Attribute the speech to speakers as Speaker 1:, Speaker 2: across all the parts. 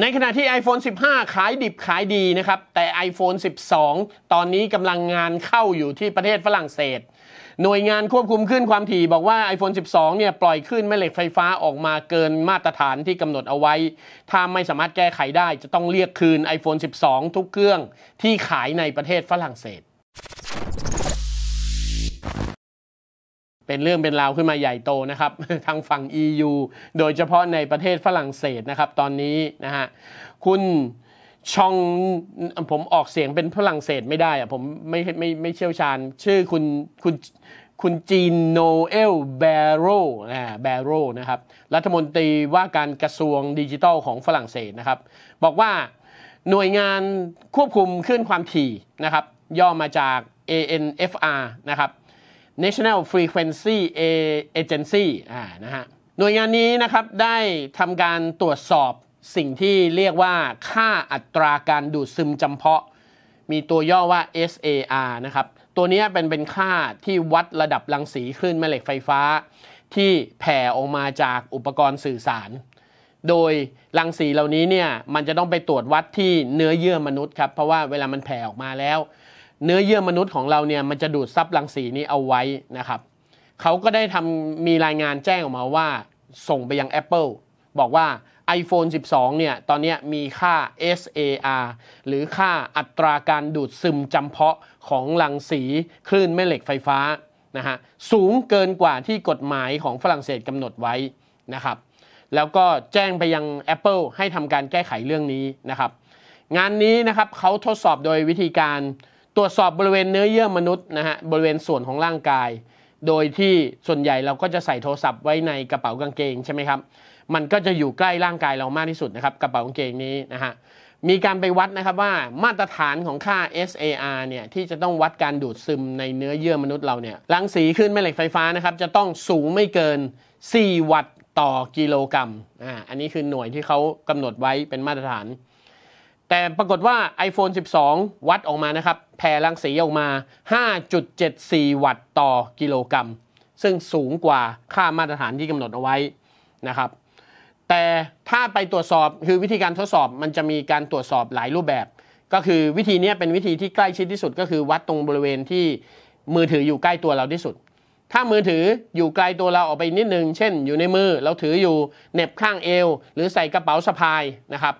Speaker 1: ในขณะที่ iPhone 15 ขายดิบขายดีนะครับ แต่ iPhone 12 ตอนนี้กำลังงานเข้าอยู่ที่ประเทศฝรั่งเศส หน่วยงานควบคุมขึ้นความถี่บอกว่า iPhone 12 เนี่ยปล่อยคลื่นแม่เหล็กไฟฟ้าออกมาเกินมาตรฐานที่กำหนดเอาไว้ ถ้าไม่สามารถแก้ไขได้จะต้องเรียกคืน iPhone 12 ทุกเครื่องที่ขายในประเทศฝรั่งเศสเป็นเรื่องเป็นราวขึ้นมาใหญ่โตนะครับ ทางฝั่ง EU โดยเฉพาะในประเทศฝรั่งเศสนะครับตอนนี้นะฮะคุณชองผมออกเสียงเป็นฝรั่งเศสไม่ได้อะผมไม่ไม่ไม่เชี่ยวชาญชื่อคุณ คุณคุณจีนโนเอลแบโรนะแบโรนะครับ รัฐมนตรีว่าการกระทรวงดิจิทัลของฝรั่งเศสนะครับ บอกว่าหน่วยงานควบคุมขึ้นความถี่นะครับ ย่อมาจาก ANFR นะครับ National Frequency Agency อ่านะฮะ หน่วยงานนี้นะครับได้ทำการตรวจสอบสิ่งที่เรียกว่าค่าอัตราการดูดซึมจำเพาะ มีตัวย่อว่า SAR นะครับ ตัวนี้เป็นเป็นค่าที่วัดระดับรังสีคลื่นแม่เหล็กไฟฟ้า ที่แผ่ออกมาจากอุปกรณ์สื่อสาร โดยรังสีเหล่านี้เนี่ยมันจะต้องไปตรวจวัดที่เนื้อเยื่อมนุษย์ครับ เพราะว่าเวลามันแผ่ออกมาแล้วเนื้อเยื่อมนุษย์ของเราเนี่ยมันจะดูดซับรังสีนี้เอาไว้นะครับ เขาก็ได้ทำมีรายงานแจ้งออกมาว่า ส่งไปยัง Apple บอกว่า iPhone 12เนี่ยตอนนี้มีค่า SAR หรือค่าอัตราการดูดซึมจำเพาะของรังสีคลื่นแม่เหล็กไฟฟ้านะฮะสูงเกินกว่าที่กฎหมายของฝรั่งเศสกำหนดไว้นะครับแล้วก็แจ้งไปยัง Apple ให้ทำการแก้ไขเรื่องนี้นะครับ งานนี้นะครับเขาทดสอบโดยวิธีการตรวจสอบบริเวณเนื้อเยื่อมนุษย์นะฮะบริเวณส่วนของร่างกาย โดยที่ส่วนใหญ่เราก็จะใส่โทรศัพท์ไว้ในกระเป๋ากางเกงใช่ไหมครับมันก็จะอยู่ใกล้ร่างกายเรามากที่สุดนะครับกระเป๋ากางเกงนี้นะฮะมีการไปวัดนะครับว่ามาตรฐานของค่า SAR เนี่ยที่จะต้องวัดการดูดซึมในเนื้อเยื่อมนุษย์เราเนี่ยรังสีขึ้นแม่เหล็กไฟฟ้านะครับจะต้องสูงไม่เกิน 4 วัตต์ต่อกิโลกรัมอ่าอันนี้คือหน่วยที่เขากำหนดไว้เป็นมาตรฐานแต่ปรากฏว่า iPhone 12 วัดออกมานะครับแผ่รังสีออกมา 5.74 วัตต์ต่อกิโลกรัม ซึ่งสูงกว่าค่ามาตรฐานที่กำหนดเอาไว้นะครับ แต่ถ้าไปตรวจสอบคือวิธีการทดสอบมันจะมีการตรวจสอบหลายรูปแบบ ก็คือวิธีนี้เป็นวิธีที่ใกล้ชิดที่สุด ก็คือวัดตรงบริเวณที่มือถืออยู่ใกล้ตัวเราที่สุด ถ้ามือถืออยู่ไกลตัวเราออกไปนิดนึง เช่นอยู่ในมือเราถืออยู่เน็บข้างเอวหรือใส่กระเป๋าสะพายนะครับ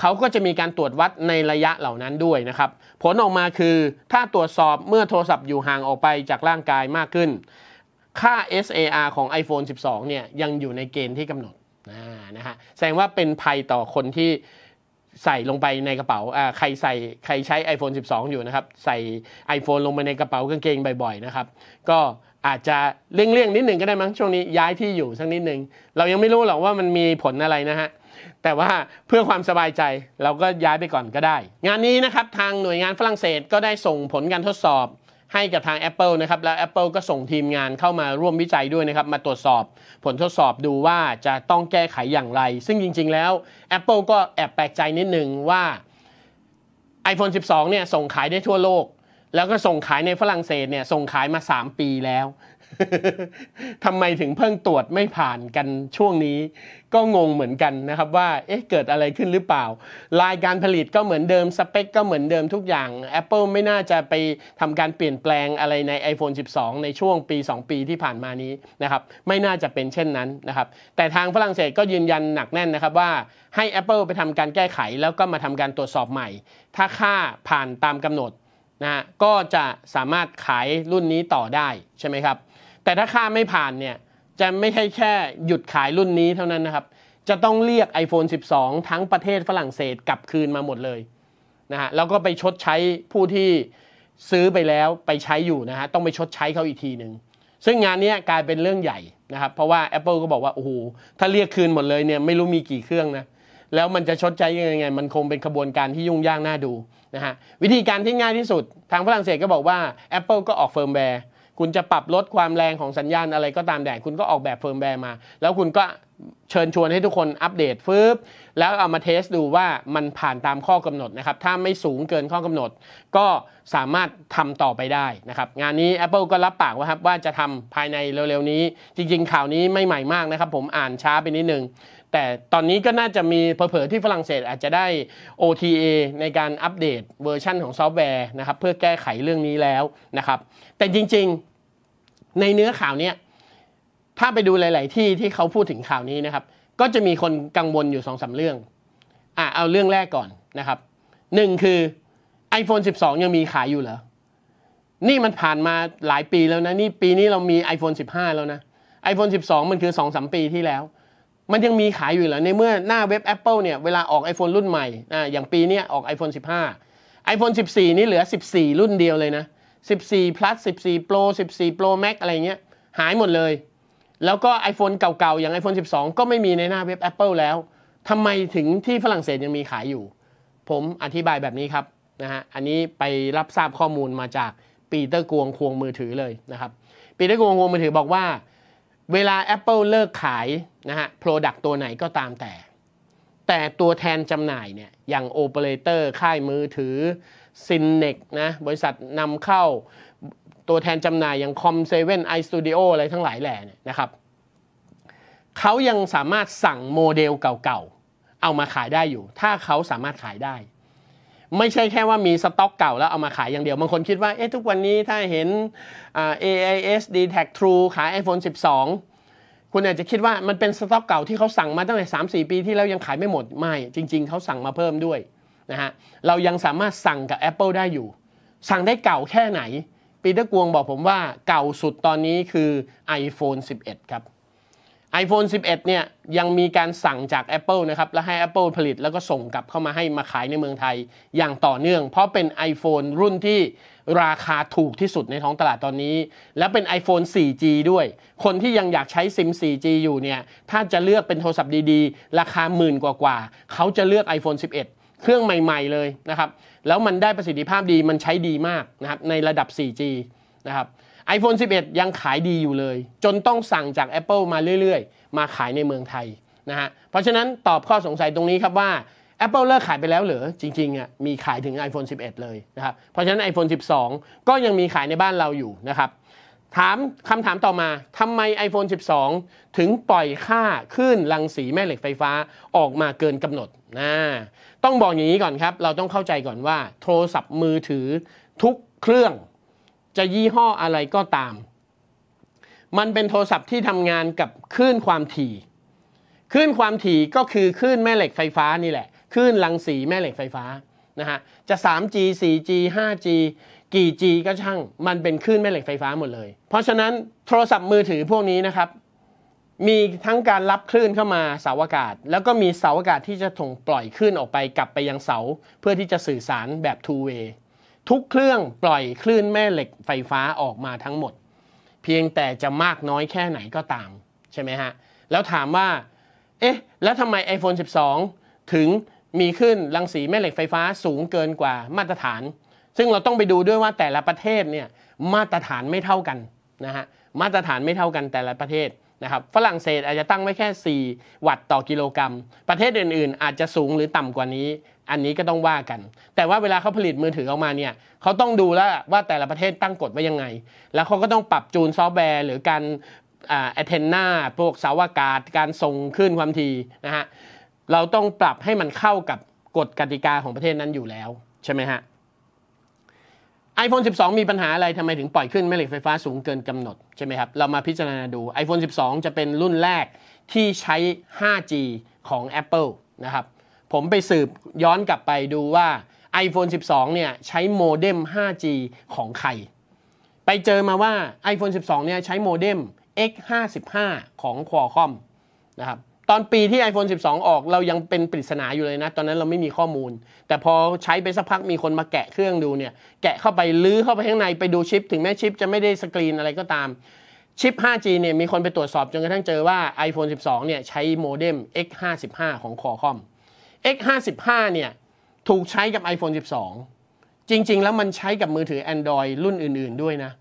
Speaker 1: เขาก็จะมีการตรวจวัดในระยะเหล่านั้นด้วยนะครับผลออกมาคือถ้าตรวจสอบเมื่อโทรศัพท์อยู่ห่างออกไปจากร่างกายมากขึ้น ค่า SAR ของ iPhone 12 เนี่ยยังอยู่ในเกณฑ์ที่กำหนดนะฮะแสดงว่าเป็นภัยต่อคนที่ใส่ลงไปในกระเป๋าาใครใส่ใครใช้ iPhone 12 อยู่นะครับใส่ iPhone ลงไปในกระเป๋ากางเกงบ่อยๆนะครับก็อาจจะเลี่ยงๆนิดหนึ่งก็ได้มั้ง ช่วงนี้ย้ายที่อยู่สักนิดหนึ่งเรายังไม่รู้หรอกว่ามันมีผลอะไรนะฮะแต่ว่าเพื่อความสบายใจเราก็ย้ายไปก่อนก็ได้ งานนี้นะครับทางหน่วยงานฝรั่งเศสก็ได้ส่งผลการทดสอบให้กับทาง Apple นะครับ แล้ว Apple ก็ส่งทีมงานเข้ามาร่วมวิจัยด้วยนะครับ มาตรวจสอบผลทดสอบดูว่าจะต้องแก้ไขอย่างไร ซึ่งจริงๆ แล้ว Apple ก็แอบแปลกใจนิดนึงว่า iPhone 12 เนี่ยส่งขายได้ทั่วโลก แล้วก็ส่งขายในฝรั่งเศสเนี่ยส่งขายมา 3 ปีแล้วทำไมถึงเพิ่งตรวจไม่ผ่านกันช่วงนี้ ก็งงเหมือนกันนะครับว่าเอ๊ะเกิดอะไรขึ้นหรือเปล่าลายการผลิตก็เหมือนเดิมสเปคก็เหมือนเดิมทุกอย่าง Apple ไม่น่าจะไปทำการเปลี่ยนแปลงอะไรใน iPhone 12 ในช่วงปี 2 ปีที่ผ่านมานี้นะครับไม่น่าจะเป็นเช่นนั้นนะครับแต่ทางฝรั่งเศสก็ยืนยันหนักแน่นนะครับว่าให้ Apple ไปทำการแก้ไขแล้วก็มาทำการตรวจสอบใหม่ ถ้าค่าผ่านตามกำหนดนะก็จะสามารถขายรุ่นนี้ต่อได้ใช่ไหมครับแต่ถ้าค่าไม่ผ่านเนี่ยจะไม่ใช่แค่หยุดขายรุ่นนี้เท่านั้นนะครับจะต้องเรียก iPhone 12 ทั้งประเทศฝรั่งเศสกลับคืนมาหมดเลยนะฮะแล้วก็ไปชดใช้ผู้ที่ซื้อไปแล้วไปใช้อยู่นะฮะต้องไปชดใช้เขาอีกทีหนึ่งซึ่งงานนี้กลายเป็นเรื่องใหญ่นะครับเพราะว่า Apple ก็บอกว่าโอ้โหถ้าเรียกคืนหมดเลยเนี่ยไม่รู้มีกี่เครื่องนะแล้วมันจะชดใช้ยังไงมันคงเป็นขบวนการที่ยุ่งยากน่าดูนะฮะวิธีการที่ง่ายที่สุด ทางฝรั่งเศสก็บอกว่า Apple ก็ออกเฟิร์มแวร์คุณจะปรับลดความแรงของสัญญาณอะไรก็ตามแต่คุณก็ออกแบบเฟิร์มแวร์มา แล้วคุณก็เชิญชวนให้ทุกคนอัปเดตฟืบแล้วเอามาเทสดูว่ามันผ่านตามข้อกำหนดนะครับ ถ้าไม่สูงเกินข้อกำหนดก็สามารถทำต่อไปได้นะครับ งานนี้ Apple ก็รับปากว่าครับว่าจะทำภายในเร็วๆนี้ จริงๆข่าวนี้ไม่ใหม่มากนะครับ ผมอ่านช้าไปนิดนึง แต่ตอนนี้ก็น่าจะมีเผลอๆที่ฝรั่งเศสอาจจะได้ OTA ในการอัปเดตเวอร์ชันของซอฟต์แวร์นะครับเพื่อแก้ไขเรื่องนี้แล้วนะครับแต่จริง ๆในเนื้อข่าวนี้ถ้าไปดูหลายๆ ที่ที่เขาพูดถึงข่าวนี้นะครับก็จะมีคนกังวลอยู่สองสาเรื่องอ่าเอาเรื่องแรกก่อนนะครับหนึ่งคือ iPhone 12 ยังมีขายอยู่เหรอนี่มันผ่านมาหลายปีแล้วนะนี่ปีนี้เรามี iPhone 15 แล้วนะ iPhone 12 มันคือ2มปีที่แล้วมันยังมีขายอยู่เหรอในเมื่อหน้าเว็บ Apple เนี่ยเวลาออก iPhone รุ่นใหม่อ่าอย่างปีนี้ออก iPhone 15 iPhone 14นี่เหลือ 14 รุ่นเดียวเลยนะ14 plus 14 pro 14 pro max อะไรเงี้ยหายหมดเลย แล้วก็ iPhone เก่าๆ อย่าง iPhone 12 ก็ไม่มีในหน้าเว็บ Apple แล้ว ทำไมถึงที่ฝรั่งเศสยังมีขายอยู่ ผมอธิบายแบบนี้ครับนะฮะ อันนี้ไปรับทราบข้อมูลมาจากปีเตอร์กวงควงมือถือเลยนะครับปีเตอร์กวงควงมือถือบอกว่า เวลา Apple เลิกขายนะฮะโปรดักตัวไหนก็ตามแต่แต่ตัวแทนจำหน่ายเนี่ยอย่างโอเปอเรเตอร์ค่ายมือถือซินเนกนะบริษัทนำเข้าตัวแทนจำหน่ายอย่างคอมเเซว่นไอสตูดิโออะไรทั้งหลายแหล่เนี่ยนะครับเขายังสามารถสั่งโมเดลเก่าๆ เอามาขายได้อยู่ ถ้าเขาสามารถขายได้ ไม่ใช่แค่ว่ามีสต็อกเก่าแล้วเอามาขายอย่างเดียวบางคนคิดว่าเอ๊ะทุกวันนี้ถ้าเห็น AIS d t a c True ขาย iPhone 12คุณอาจจะคิดว่ามันเป็นสต็อกเก่าที่เขาสั่งมาตั้งแต่สามสี่ปีที่แล้วยังขายไม่หมดไม่ จริงๆ เขาสั่งมาเพิ่มด้วยนะฮะเรายังสามารถสั่งกับ Apple ได้อยู่ สั่งได้เก่าแค่ไหน ปีเตอร์กวงบอกผมว่าเก่าสุดตอนนี้คือ iPhone 11ครับ iPhone 11 เนี่ยยังมีการสั่งจาก Apple นะครับและให้ Apple ผลิตแล้วก็ส่งกลับเข้ามาให้มาขายในเมืองไทยอย่างต่อเนื่องเพราะเป็น iPhone รุ่นที่ราคาถูกที่สุดในท้องตลาดตอนนี้ และเป็น iPhone 4G ด้วย คนที่ยังอยากใช้ซิม 4G อยู่เนี่ยถ้าจะเลือกเป็นโทรศัพท์ดีๆ ราคาหมื่นกว่าๆเขาจะเลือก iPhone 11 เครื่องใหม่ๆเลยนะครับแล้วมันได้ประสิทธิภาพดีมันใช้ดีมากนะครับในระดับ 4G นะครับ iPhone 11 ยังขายดีอยู่เลย จนต้องสั่งจาก Apple มาเรื่อย ๆ มาขายในเมืองไทยนะฮะเพราะฉะนั้นตอบข้อสงสัยตรงนี้ครับว่า Apple เลิกขายไปแล้วเหรอ จริงๆอ่ะมีขายถึง iPhone 11 เลยนะครับเพราะฉะนั้น iPhone 12 ก็ยังมีขายในบ้านเราอยู่นะครับถามคำถามต่อมาทำไม iPhone 12 ถึงปล่อยค่าขึ้นรังสีแม่เหล็กไฟฟ้าออกมาเกินกำหนดนะต้องบอกอย่างนี้ก่อนครับเราต้องเข้าใจก่อนว่า โทรศัพท์มือถือทุกเครื่องจะยี่ห้ออะไรก็ตาม มันเป็นโทรศัพท์ที่ทำงานกับคลื่นความถี่ คลื่นความถี่ก็คือคลื่นแม่เหล็กไฟฟ้านี่แหละ คลื่นรังสีแม่เหล็กไฟฟ้านะฮะ จะ 3G 4G 5G กี่ G ก็ช่าง มันเป็นคลื่นแม่เหล็กไฟฟ้าหมดเลย เพราะฉะนั้นโทรศัพท์มือถือพวกนี้นะครับ มีทั้งการรับคลื่นเข้ามาเสาอากาศ แล้วก็มีเสาอากาศที่จะถ่งปล่อยคลื่นออกไปกลับไปยังเสา เพื่อที่จะสื่อสารแบบ two way ทุกเครื่องปล่อยคลื่นแม่เหล็กไฟฟ้าออกมาทั้งหมด เพียงแต่จะมากน้อยแค่ไหนก็ตามใช่ไหมฮะแล้วถามว่า เอ๊ะแล้วทำไม iPhone 12 ถึงมีขึ้นรังสีแม่เหล็กไฟฟ้าสูงเกินกว่ามาตรฐาน ซึ่งเราต้องไปดูด้วยว่าแต่ละประเทศเนี่ยมาตรฐานไม่เท่ากันนะฮะมาตรฐานไม่เท่ากันแต่ละประเทศนะครับฝรั่งเศสอาจจะตั้งไว้แค่ 4 วัตต์ต่อกิโลกรัม ประเทศอื่นๆ อาจจะสูงหรือต่ำกว่านี้อันนี้ก็ต้องว่ากัน แต่ว่าเวลาเขาผลิตมือถือออกมาเนี่ยเขาต้องดูแล้วว่าแต่ละประเทศตั้งกฎไว้ยังไง แล้วเขาก็ต้องปรับจูนซอฟต์แวร์หรือการอแอเทนนาพวกเสาอากาศ การส่งขึ้นความถี่นะฮะ เราต้องปรับให้มันเข้ากับกฎกติกาของประเทศนั้นอยู่แล้ว ใช่ไหมฮะ iPhone 12 มีปัญหาอะไรทำไมถึงปล่อยขึ้นแม่เหล็กไฟฟ้าสูงเกินกำหนดใช่ไหมครับ เรามาพิจารณาดู iPhone 12 จะเป็นรุ่นแรกที่ใช้ 5G ของ Apple นะครับผมไปสืบย้อนกลับไปดูว่า iPhone 12เนี่ยใช้โมเด็ม 5G ของใคร ไปเจอมาว่า iPhone 12เนี่ยใช้โมเด็ม X55 ของ Qualcomm นะครับ ตอนปีที่ iPhone 12 ออกเรายังเป็นปริศนาอยู่เลยนะ ตอนนั้นเราไม่มีข้อมูล แต่พอใช้ไปสักพักมีคนมาแกะเครื่องดูเนี่ยแกะเข้าไปลื้อเข้าไปข้างในไปดูชิป ถึงแม้ชิปจะไม่ได้สกรีนอะไรก็ตาม ชิป 5G เนี่ยมีคนไปตรวจสอบจนกระทั่งเจอว่า iPhone 12เนี่ยใช้โมเด็ม X55 ของ Qualcomm X55 เนี่ยถูกใช้กับ iPhone 12 จริง ๆ แล้วมันใช้กับมือถือ Android รุ่นอื่น ๆ ด้วยนะ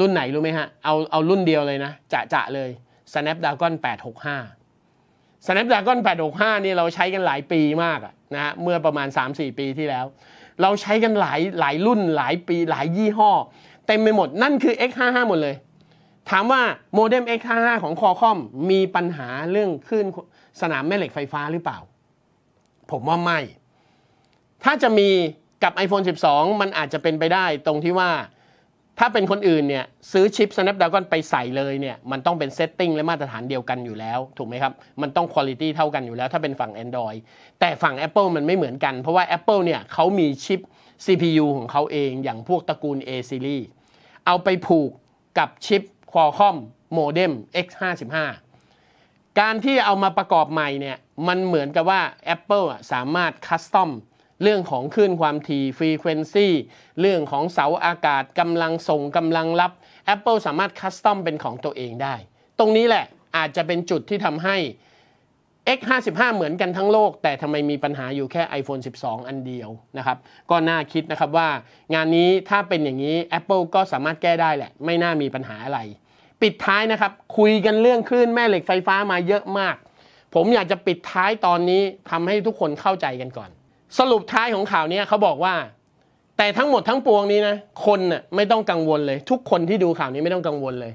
Speaker 1: รุ่นไหนรู้ไหมฮะ เอาเอารุ่นเดียวเลยนะ จะจะเลย Snapdragon 865 Snapdragon 865 นี่เราใช้กันหลายปีมากนะฮะเมื่อประมาณ 3-4 ปีที่แล้ว เราใช้กันหลายหลายรุ่นหลายปีหลายยี่ห้อ เต็มไปหมดนั่นคือ X55 หมดเลย ถามว่าโมเด็ม X55 ของคอคอมมีปัญหาเรื่องขึ้นสนามแม่เหล็กไฟฟ้าหรือเปล่าผมว่าไม่ ถ้าจะมีกับ iPhone 12 มันอาจจะเป็นไปได้ตรงที่ว่าถ้าเป็นคนอื่นเนี่ยซื้อชิป Snapdragon ไปใส่เลยเนี่ยมันต้องเป็นเซตติ้งและมาตรฐานเดียวกันอยู่แล้ว ถูกไหมครับ มันต้องคุณภาพเท่ากันอยู่แล้วถ้าเป็นฝั่ง Android แต่ฝั่ง Apple มันไม่เหมือนกัน เพราะว่า Apple เนี่ยเขามีชิป CPU ของเขาเองอย่างพวกตระกูล A series เอาไปผูกกับชิป Qualcomm Modem X55 การที่เอามาประกอบใหม่เนี่ยมันเหมือนกับว่า Apple อ่ะสามารถคัสตอมเรื่องของคลื่นความถี่ฟรีเควนซีเรื่องของเสาอากาศกำลังส่งกำลังรับ Apple สามารถคัสตอมเป็นของตัวเองได้ ตรงนี้แหละอาจจะเป็นจุดที่ทำให้ X55 เหมือนกันทั้งโลก แต่ทำไมมีปัญหาอยู่แค่ iPhone 12 อันเดียวนะครับก็น่าคิดนะครับว่างานนี้ถ้าเป็นอย่างนี้ Apple ก็สามารถแก้ได้แหละไม่น่ามีปัญหาอะไรปิดท้ายนะครับคุยกันเรื่องคลื่นแม่เหล็กไฟฟ้ามาเยอะมาก ผมอยากจะปิดท้ายตอนนี้ทำให้ทุกคนเข้าใจกันก่อน สรุปท้ายของข่าวนี้เขาบอกว่า แต่ทั้งหมดทั้งปวงนี้นะคนน่ะไม่ต้องกังวลเลย ทุกคนที่ดูข่าวนี้ไม่ต้องกังวลเลย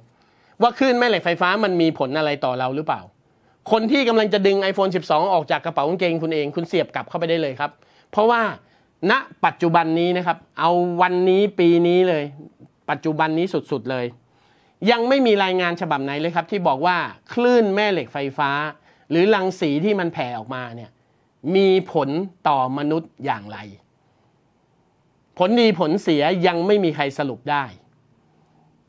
Speaker 1: ว่าคลื่นแม่เหล็กไฟฟ้ามันมีผลอะไรต่อเราหรือเปล่า คนที่กำลังจะดึง iPhone 12 ออกจากกระเป๋ากางเกงคุณเองคุณเสียบกลับเข้าไปได้เลยครับ เพราะว่าณนะปัจจุบันนี้นะครับเอาวันนี้ปีนี้เลย ปัจจุบันนี้สุดๆเลยยังไม่มีรายงานฉบับไหนเลยครับ ที่บอกว่าคลื่นแม่เหล็กไฟฟ้าหรือรังสีที่มันแผ่ออกมาเนี่ยมีผลต่อมนุษย์อย่างไร ผลดีผลเสียยังไม่มีใครสรุปได้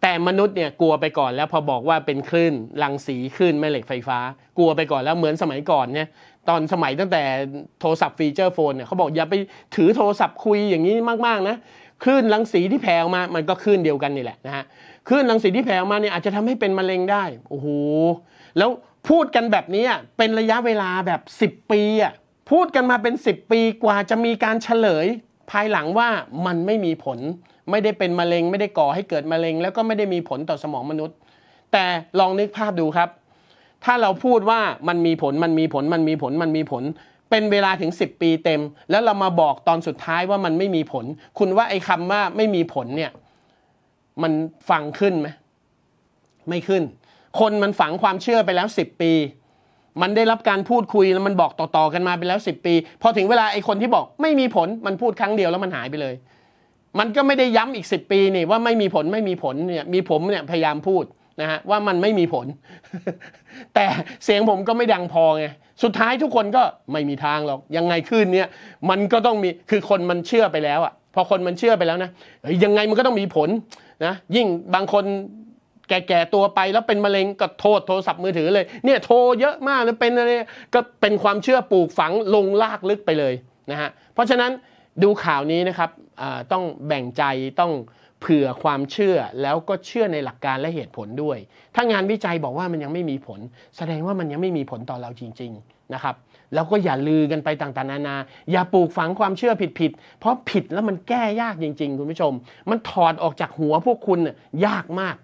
Speaker 1: แต่มนุษย์เนี่ยกลัวไปก่อนแล้วพอบอกว่าเป็นคลื่นรังสีคลื่นแม่เหล็กไฟฟ้า กลัวไปก่อนแล้วเหมือนสมัยก่อนเนี่ยตอนสมัยตั้งแต่โทรศัพท์ฟีเจอร์โฟนเนี่ยเขาบอกอย่าไปถือโทรศัพท์คุยอย่างนี้มาก ๆนะคลื่นรังสีที่แผ่ออกมามันก็คลื่นเดียวกันนี่แหละนะฮะคลื่นรังสีที่แผ่ออกมาเนี่ยอาจจะทำให้เป็นมะเร็งได้โอ้โหแล้วพูดกันแบบนี้เป็นระยะเวลาแบบ 10 ปีอ่ะพูดกันมาเป็น 10 ปีกว่าจะมีการเฉลย ภายหลังว่ามันไม่มีผล ไม่ได้เป็นมะเร็ง ไม่ได้ก่อให้เกิดมะเร็ง แล้วก็ไม่ได้มีผลต่อสมองมนุษย์ แต่ลองนึกภาพดูครับ ถ้าเราพูดว่ามันมีผลมันมีผลมันมีผลมันมีผล เป็นเวลาถึง 10 ปีเต็ม แล้วเรามาบอกตอนสุดท้ายว่ามันไม่มีผล คุณว่าไอ้คำว่าไม่มีผลเนี่ยมันฟังขึ้นไหมไม่ขึ้น คนมันฝังความเชื่อไปแล้วสิบปี มันได้รับการพูดคุยแล้วมันบอกต่อๆกันมาไปแล้วสิบปี พอถึงเวลาไอ้คนที่บอกไม่มีผลมันพูดครั้งเดียวแล้วมันหายไปเลย มันก็ไม่ได้ย้ำอีกสิบปีนี่ว่าไม่มีผลไม่มีผลเนี่ย มีผมเนี่ยพยายามพูดนะฮะว่ามันไม่มีผล แต่เสียงผมก็ไม่ดังพอไงสุดท้ายทุกคนก็ไม่มีทางหรอกยังไงขึ้นเนี่ย มันก็ต้องมีคือคนมันเชื่อไปแล้วอะ่ะพอคนมันเชื่อไปแล้วนะยังไงมันก็ต้องมีผลนะยิ่งบางคนแก่ๆตัวไป แล้วเป็นมะเร็งก็โทษโทรศัพท์มือถือเลยเนี่ยโทรเยอะมากแล้วเป็นอะไรก็เป็นความเชื่อปลูกฝังลงลากลึกไปเลยนะฮะเพราะฉะนั้นดูข่าวนี้นะครับต้องแบ่งใจต้องเผื่อความเชื่อแล้วก็เชื่อในหลักการและเหตุผลด้วย ถ้างานวิจัยบอกว่ามันยังไม่มีผล แสดงว่ามันยังไม่มีผลต่อเราจริง ๆนะครับแล้วก็อย่าลือกันไปต่าง ๆ นานา อย่าปลูกฝังความเชื่อผิด ๆ เพราะผิดแล้วมันแก้ยากจริงๆ คุณผู้ชม มันถอดออกจากหัวพวกคุณยากมาก